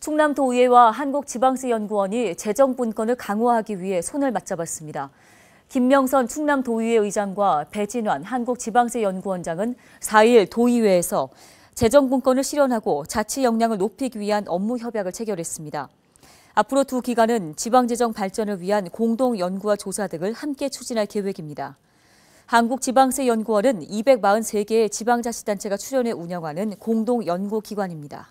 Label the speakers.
Speaker 1: 충남도의회와 한국지방세연구원이 재정분권을 강화하기 위해 손을 맞잡았습니다. 김명선 충남도의회 의장과 배진환 한국지방세연구원장은 4일 도의회에서 재정분권을 실현하고 자치 역량을 높이기 위한 업무 협약을 체결했습니다. 앞으로 두 기관은 지방재정 발전을 위한 공동 연구와 조사 등을 함께 추진할 계획입니다. 한국지방세연구원은 243개의 지방자치단체가 출연해 운영하는 공동 연구기관입니다.